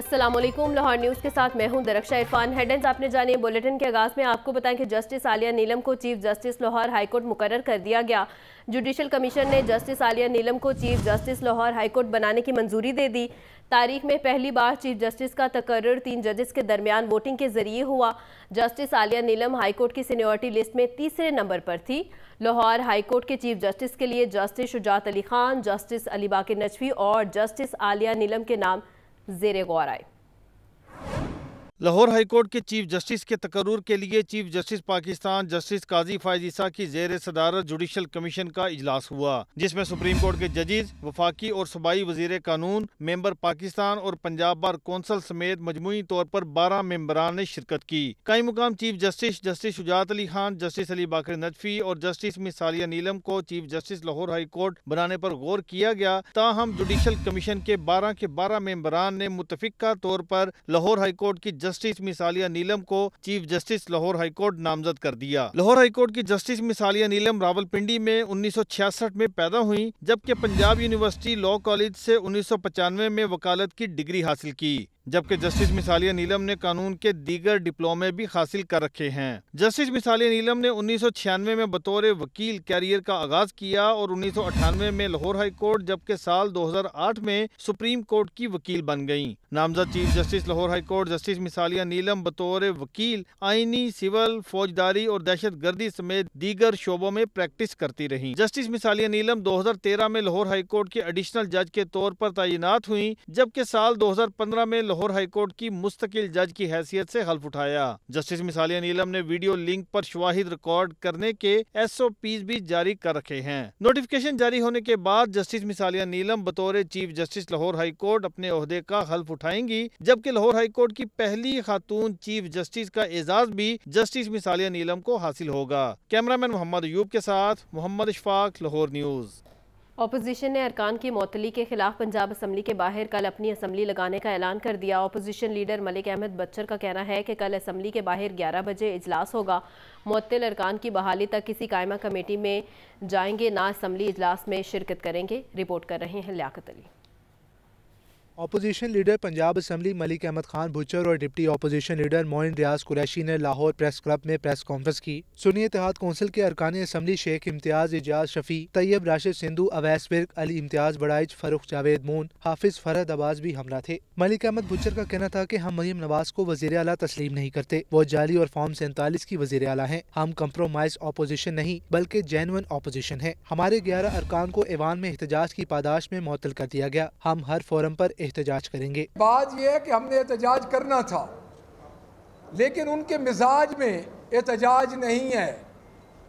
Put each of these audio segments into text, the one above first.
Aslam Lahore news के साथ मैं हूं दरक्षा इरफान हेडेंस आपने जानिए बुलेटिन के आगाज़ में आपको बताएं कि जस्टिस आलिया नीलम को चीफ जस्टिस लाहौर हाईकोर्ट मुकर कर दिया गया जुडिशल कमीशन ने जस्टिस आलिया नीलम को चीफ जस्टिस लाहौर हाईकोर्ट बनाने की मंजूरी दे दी तारीख में पहली बार चीफ जस्टिस का तकर्र तीन जजेस के दरमियान वोटिंग के जरिए हुआ जस्टिस आलिया नीलम हाईकोर्ट की सीनियोरिटी लिस्ट में तीसरे नंबर पर थी लाहौर हाईकोर्ट के चीफ जस्टिस के लिए जस्टिस शुजात अली खान जस्टिस अली बाकर नजफी और जस्टिस आलिया नीलम के नाम Zeregorai लाहौर हाईकोर्ट के चीफ जस्टिस के तकरूर के लिए चीफ जस्टिस पाकिस्तान जस्टिस काजी फायजीसा की जेर सदारत जुडिशल कमीशन का इजलास हुआ जिसमें सुप्रीम कोर्ट के जजेज वफाकी और सूबाई वजीर कानून मेंबर पाकिस्तान और पंजाब बार कौंसल समेत मजमू तौर पर बारह मेम्बरान ने शिरकत की कई मुकाम chief justice justice Shujaat Ali Khan justice Ali Baqar Najafi और जस्टिस मिसालिया नीलम को चीफ जस्टिस लाहौर हाईकोर्ट बनाने पर गौर किया गया ताहम जुडिशल कमीशन के बारह के बारह मेम्बरान ने मुतफिका तौर पर लाहौर हाईकोर्ट की जस्टिस मिसालिया नीलम को चीफ जस्टिस लाहौर हाईकोर्ट नामजद कर दिया लाहौर हाईकोर्ट की जस्टिस मिसालिया नीलम रावलपिंडी में 1966 में पैदा हुई जबकि पंजाब यूनिवर्सिटी लॉ कॉलेज से उन्नीस में वकालत की डिग्री हासिल की जबकि जस्टिस मिसालिया नीलम ने कानून के दीगर डिप्लोमे भी हासिल कर रखे हैं जस्टिस मिसालिया नीलम ने उन्नीस में बतौर वकील कैरियर का आगाज किया और उन्नीस में लाहौर हाई कोर्ट जबकि साल 2008 में सुप्रीम कोर्ट की वकील बन गयी नामजद chief justice Lahore high court justice मिसालिया नीलम बतौर वकील आईनी सिविल फौजदारी और दहशत गर्दी समेत दीगर शोबों में प्रैक्टिस करती रही जस्टिस मिसालिया नीलम तेरह में लाहौर हाई कोर्ट के एडिशनल जज के तौर पर तैनात हुई जबकि साल पंद्रह में लाहौर हाईकोर्ट की मुस्तकिल जज की हैसियत से हल्फ उठाया जस्टिस मिसालिया नीलम ने वीडियो लिंक पर शवाहिद रिकॉर्ड करने के एस ओ पी भी जारी कर रखे हैं नोटिफिकेशन जारी होने के बाद जस्टिस मिसालिया नीलम बतौर चीफ जस्टिस लाहौर हाईकोर्ट अपने अहदे का हल्फ उठाएंगी जबकि लाहौर हाईकोर्ट की पहली खातून चीफ जस्टिस का एजाज भी जस्टिस मिसालिया नीलम को हासिल होगा कैमरामैन मोहम्मद यूब के साथ मोहम्मद इशफाक लाहौर न्यूज़ अपोजिशन ने अरकान की मौतली के खिलाफ पंजाब असम्बली के बाहर कल अपनी असम्बली लगाने का ऐलान कर दिया अपोजिशन लीडर मलिक अहमद बच्चर का कहना है कि कल असम्बली के बाहर 11 बजे इजलास होगा मअतल अरकान की बहाली तक किसी कायमा कमेटी में जाएंगे ना असम्बली इजलास में शिरकत करेंगे रिपोर्ट कर रहे हैं Liaquat Ali opposition leader Punjab assembly Malik Ahmad Khan Bhachar और deputy opposition leader Moin Riaz Qureshi ने लाहौर प्रेस क्लब में प्रेस कॉन्फ्रेंस की सुनी इतिहाद कौंसिल के अरकान असम्बली शेख इम्तियाज एजाज शफी तैयब राशिद सिंधु अवैस बिर्क अली इम्तियाज बड़ाइज फरुख जावेद मून हाफिज फरहद अबाज भी हमला थे मलिक अहमद भुचर का कहना था की हम मरीम नवाज को वजीर अला तस्लीम नहीं करते वो जाली और फॉर्म सैंतालीस की वजीर अला है हम कम्प्रोमाइज अपोजिशन नहीं बल्कि जेनवन अपोजिशन है हमारे ग्यारह अरकान को ऐवान में एहतजाज की पादाश में मुतल कर दिया गया हम हर फोरम आरोप एहतजाज करेंगे बात यह है कि हमने एहतजाज करना था लेकिन उनके मिजाज में एहतजाज नहीं है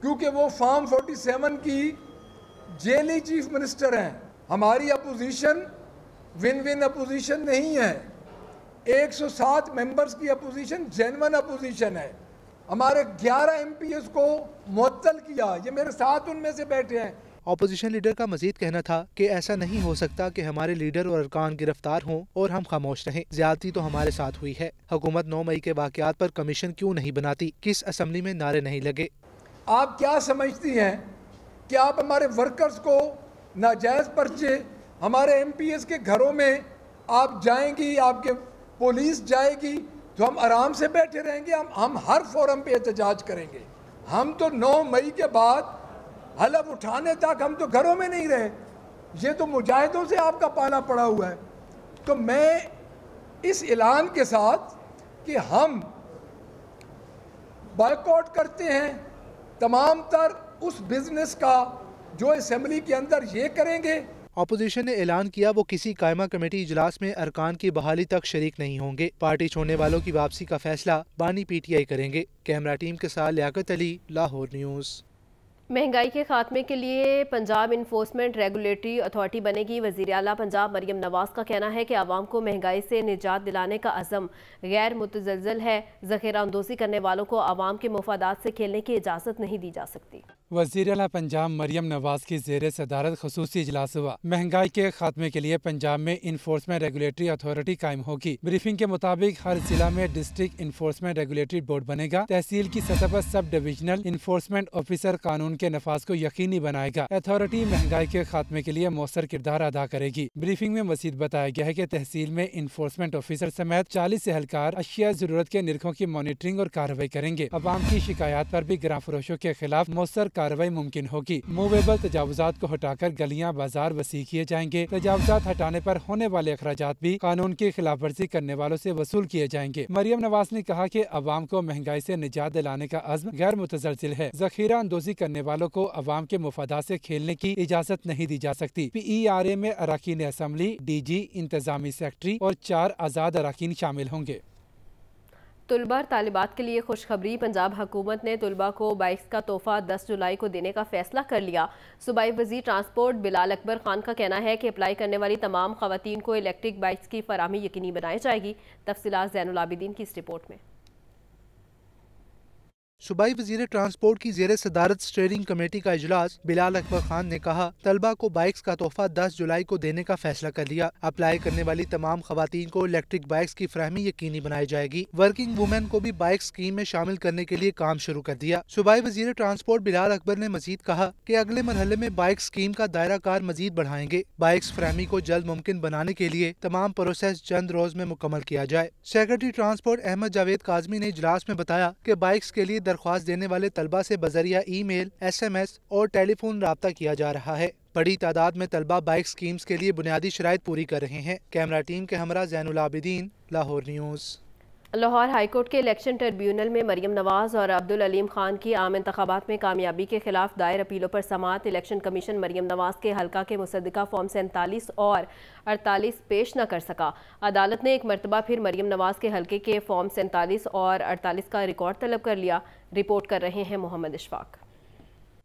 क्योंकि वो फार्म सेवन की जेली चीफ मिनिस्टर हैं हमारी अपोजिशन विन विन अपोजिशन नहीं है 107 मेंबर्स की अपोजिशन जेनवन अपोजिशन है हमारे 11 एमपीएस को मअतल किया ये मेरे साथ उनमें से बैठे हैं अपोजिशन लीडर का मजीद कहना था कि ऐसा नहीं हो सकता कि हमारे लीडर और अरकान गिरफ्तार हों और हम खामोश रहें ज्यादती तो हमारे साथ हुई है हुकूमत नौ मई के वाकत पर कमीशन क्यों नहीं बनाती किस असम्बली में नारे नहीं लगे आप क्या समझती हैं कि आप हमारे वर्कर्स को नाजायज़ पर्चे हमारे एम पी एस के घरों में आप जाएंगी आपके पुलिस जाएगी तो हम आराम से बैठे रहेंगे हम हम हर फोरम पे एहतजाज करेंगे हम तो 9 मई के बाद हलफ उठाने तक हम तो घरों में नहीं रहे ये तो मुजाहिदों से आपका पाला पड़ा हुआ है तो मैं इस ऐलान के साथ कि हम बाइकआउट करते हैं तमाम तर उस बिज़नेस का जो असम्बली के अंदर ये करेंगे अपोजिशन ने ऐलान किया वो किसी कायमा कमेटी इजलास में अरकान की बहाली तक शरीक नहीं होंगे पार्टी छोड़ने वालों की वापसी का फैसला बानी पीटीआई करेंगे कैमरा टीम के साथ लियाकत अली लाहौर न्यूज़ महंगाई के खात्मे के लिए पंजाब इन्फोर्समेंट रेगुलेटरी अथॉरिटी बनेगी वजीर अला पंजाब मरियम नवाज का कहना है कि आवाम को महंगाई से निजात दिलाने का अज़म गैर मुतजलजल है जखीरा अंदोजी करने वालों को आवाम के मफादात से खेलने की इजाज़त नहीं दी जा सकती वजीर अला पंजाब मरियम नवाज की जेर सदारत खसूस इजलास हुआ महंगाई के खात्मे के लिए पंजाब में इन्फोर्समेंट रेगुलेटरी अथॉरिटी कायम होगी ब्रीफिंग के मुताबिक हर जिला में डिस्ट्रिक्ट इन्फोर्समेंट रेगुलेटरी बोर्ड बनेगा तहसील की सतह पर सब डिविजनल इन्फोर्समेंट ऑफिसर कानून के नफाज को यकीनी बनाएगा अथॉरिटी महंगाई के खात्मे के लिए मौसर किरदार अदा करेगी ब्रीफिंग में मजीद बताया गया है की तहसील में इन्फोर्समेंट ऑफिसर समेत चालीस एहलकार अशिया जरूरत के निरखों की मॉनिटरिंग और कार्रवाई करेंगे आवाम की शिकायत आरोप भी ग्राम फरोशों के खिलाफ मौसर कार्रवाई मुमकिन होगी मूवेबल तजावजात को हटाकर गलियां बाजार वसी किए जाएंगे तजावजात हटाने आरोप होने वाले अखराज भी कानून की खिलाफ वर्जी करने वालों ऐसी वसूल किए जाएंगे मरियम नवाज ने कहा की आवाम को महंगाई ऐसी निजात दिलाने का अजम गैर मुतजिल है जखीरा अंदोजी करने वालों को अवाम के मुफादा ऐसी खेलने की इजाज़त नहीं दी जा सकती पी ई आर ए में अरकान असम्बली डी जी इंतजामी सेक्रेटरी और चार आज़ाद अरकान शामिल होंगे तलबा और तालबात के लिए खुशखबरी पंजाब हुकूमत ने तलबा को बाइक्स का तोहफा 10 जुलाई को देने का फैसला कर लिया सूबाई वजी ट्रांसपोर्ट बिलाल अकबर खान का कहना है कि अप्लाई करने वाली तमाम खवतन को इलेक्ट्रिक बाइक्स की फरहमी यकीनी बनाई जाएगी जैन जैनलाबिदीन की इस रिपोर्ट में सूबाई वजीर ट्रांसपोर्ट की जेर सदारत स्टेयरिंग कमेटी का अजलास बिलाल अकबर खान ने कहा तलबा को बाइक्स का तोहफा 10 जुलाई को देने का फैसला कर लिया अप्लाई करने वाली तमाम खातन को इलेक्ट्रिक बाइक्स की फ्राहमी यकीनी बनाई जाएगी वर्किंग वुमेन को भी बाइक स्कीम में शामिल करने के लिए काम शुरू कर दिया सूबाई वजीर ट्रांसपोर्ट बिलाल अकबर ने मजीद कहा की अगले मरहल में बाइक स्कीम का दायरा कार मजीद बढ़ाएंगे बाइक्स फ्राहमी को जल्द मुमकिन बनाने के लिए तमाम प्रोसेस चंद रोज में मुकम्मल किया जाए सेक्रेटरी ट्रांसपोर्ट अहमद जावेद काजमी ने इजलास में बताया की बाइक्स के लिए दरख्वास्त देने वाले तलबा से बजरिया email S M S और टेलीफोन रबता किया जा रहा है बड़ी तादाद में तलबा बाइक स्कीम्स के लिए बुनियादी शराय पूरी कर रहे हैं कैमरा टीम के हमरा जैन लाबिदीन लाहौर न्यूज़ लाहौर हाईकोर्ट के इलेक्शन ट्रिब्यूनल में मरीम नवाज़ और अब्दुल अलीम खान की आम इंतबात में कामयाबी के खिलाफ दायर अपीलों पर समात इलेक्शन कमीशन मरीम नवाज़ के हलका के मुसदा फॉर्म सैंतालीस और अड़तालीस पेश न कर सका अदालत ने एक मरतबा फिर मरीम नवाज़ के हलके के फॉर्म सैंतालीस और अड़तालीस का रिकॉर्ड तलब कर लिया रिपोर्ट कर रहे हैं मोहम्मद इशफाक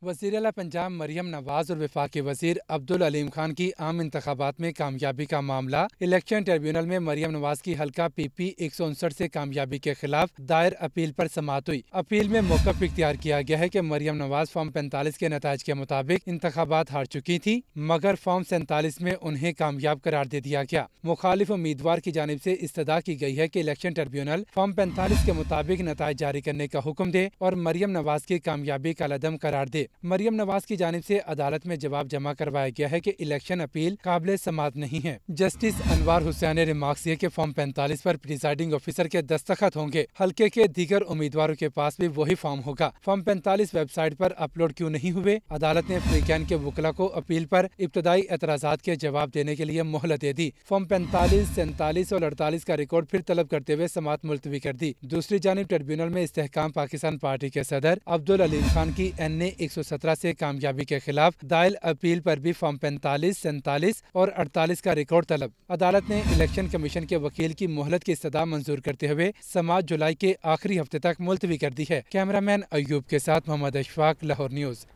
वजीर अला पंजाब मरियम नवाज और विफाक वजीर अब्दुल अलीम खान की आम इंतबात में कामयाबी का मामला इलेक्शन ट्रिब्यूनल में मरियम नवाज की हल्का पी पी एक सौ उनसठ ऐसी कामयाबी के खिलाफ दायर अपील आरोप समाप्त हुई अपील में मौका इख्तियार किया गया है की मरियम नवाज फॉर्म पैंतालीस के नतज के मुताबिक इंतबात हार चुकी थी मगर फॉर्म सैंतालीस में उन्हें कामयाब करार दे दिया गया मुखालिफ उम्मीदवार की जानब ऐसी इस्तः की गयी है की इलेक्शन ट्रिब्यूनल फॉर्म पैंतालीस के मुताबिक नतज जारी करने का हुक्म दे और मरियम नवाज की कामयाबी का लदम करार दे मरियम नवाज की जानब ऐसी अदालत में जवाब जमा करवाया गया है की इलेक्शन अपील काबिल समात नहीं है जस्टिस अनवर हुसैन ने रिमार्क दिए की फॉर्म पैंतालीस आरोप प्रिजाइडिंग ऑफिसर के दस्तखत होंगे हल्के के दीगर उम्मीदवारों के पास भी वही फॉर्म होगा फॉर्म पैंतालीस वेबसाइट आरोप अपलोड क्यूँ नहीं हुए अदालत ने कैन के वकला को अपील आरोप इब्तदाई एतराजा के जवाब देने के लिए मोहलत दे दी फॉर्म पैंतालीस सैंतालीस और अड़तालीस का रिकॉर्ड फिर तलब करते हुए समात मुलतवी कर दी दूसरी जानब ट्रिब्यूनल में इस्तेकाम पाकिस्तान पार्टी के सदर अब्दुल अलीम खान की एन ए एक 117 से कामयाबी के खिलाफ दायल अपील पर भी फॉर्म पैंतालीस सैंतालीस और 48 का रिकॉर्ड तलब अदालत ने इलेक्शन कमीशन के वकील की मोहलत की सदा मंजूर करते हुए समाज जुलाई के आखिरी हफ्ते तक मुलतवी कर दी है कैमरामैन अयूब के साथ मोहम्मद अशफाक लाहौर न्यूज़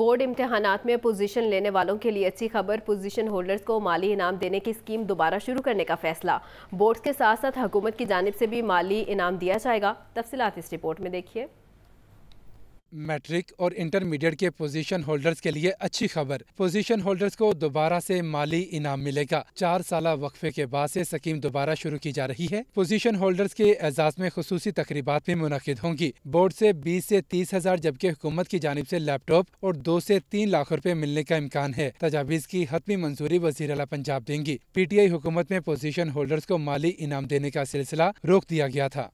बोर्ड इम्तहान में पोजीशन लेने वालों के लिए अच्छी खबर पोजीशन होल्डर्स को माली इनाम देने की स्कीम दोबारा शुरू करने का फैसला बोर्ड के साथ साथ हुकूमत की जानब से भी माली इनाम दिया जाएगा तफसीत इस रिपोर्ट में देखिए मैट्रिक और इंटरमीडिएट के पोजीशन होल्डर्स के लिए अच्छी खबर पोजीशन होल्डर्स को दोबारा से माली इनाम मिलेगा चार साल वक्फे के बाद से स्कीम दोबारा शुरू की जा रही है पोजीशन होल्डर्स के एजाज में खसूस तकरीबा भी मुनद होंगी बोर्ड से बीस से तीस हजार जबकि हुकूमत की जानब से लैपटॉप और दो से तीन लाख रुपए मिलने का इम्कान है तजावीज की हतमी मंजूरी वजीर अला पंजाब देंगी पी टी आई हुकूमत में पोजीशन होल्डर्स को माली इनाम देने का सिलसिला रोक दिया गया था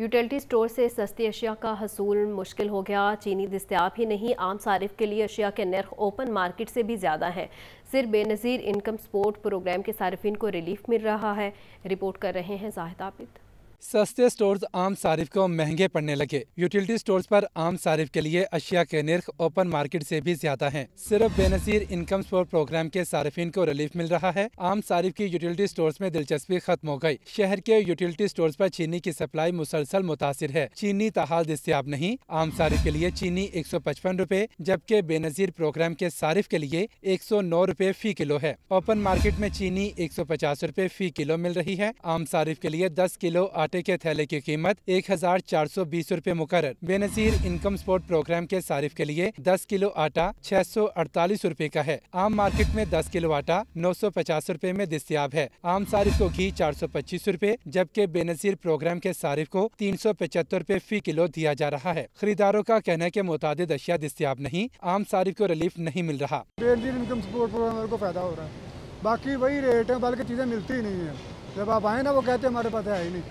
यूटिलिटी स्टोर से सस्ती अशिया का हसूल मुश्किल हो गया चीनी दस्तियाब ही नहीं आम सारिफ के लिए अशिया के नर्ख ओपन मार्केट से भी ज़्यादा हैं सिर बेनज़ीर इनकम सपोर्ट प्रोग्राम के सार्फिन को रिलीफ मिल रहा है रिपोर्ट कर रहे हैं जाहिद आबिद सस्ते स्टोर्स आम सारिफ को महंगे पड़ने लगे यूटिलिटी स्टोर्स पर आम सारिफ के लिए अशिया के निर्ख ओपन मार्केट से भी ज्यादा हैं। सिर्फ बेनजीर इनकम स्पोर्ट प्रोग्राम के सार्फिन को रिलीफ मिल रहा है आम सारिफ की यूटिलिटी स्टोर्स में दिलचस्पी खत्म हो गई। शहर के यूटिलिटी स्टोर्स पर चीनी की सप्लाई मुसलसल मुतासर है चीनी तहाल दस्तियाब नहीं आम सारिफ के लिए चीनी एक सौ पचपन रूपए जबकि बेनजीर प्रोग्राम के सारिफ के लिए एक सौ नौ रूपए फी किलो है ओपन मार्केट में चीनी एक सौ पचास रूपए फी किलो मिल रही है आम सारिफ के लिए दस किलो आटे के थैले की कीमत एक हजार चार सौ बीस रूपए मुकर बेनजीर इनकम सपोर्ट प्रोग्राम के सारिफ के लिए दस किलो आटा छह सौ अड़तालीस रूपए का है आम मार्केट में दस किलो आटा नौ सौ पचास रूपए में दस्तियाब है आम सारिफ को घी चार सौ पच्चीस रूपए जबकि बेनजीर प्रोग्राम के सारिफ को तीन सौ पचहत्तर रूपए फी किलो दिया जा रहा है खरीदारों का कहना है की मुताद अशिया दस्तियाब नहीं आम सारिफ को रिलीफ नहीं मिल रहा इनकम सपोर्ट प्रोग्राम को फायदा हो रहा है बाकी वही रेट है बल्कि चीज़ें मिलती ही नहीं है जब आप आए ना वो कहते हमारे पास है ही नहीं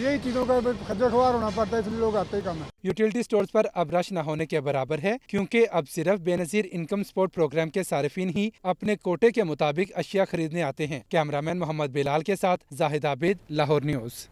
यही चीज़ों का खज्जा खवार होना पड़ता है इसलिए लोग आते ही कम है यूटिलिटी स्टोर पर अब रश न होने के बराबर है क्योंकि अब सिर्फ बेनजीर इनकम स्पोर्ट प्रोग्राम के सार्फिन ही अपने कोटे के मुताबिक अशिया खरीदने आते हैं कैमरामैन मोहम्मद बिलाल के साथ जाहिद आबिद लाहौर न्यूज़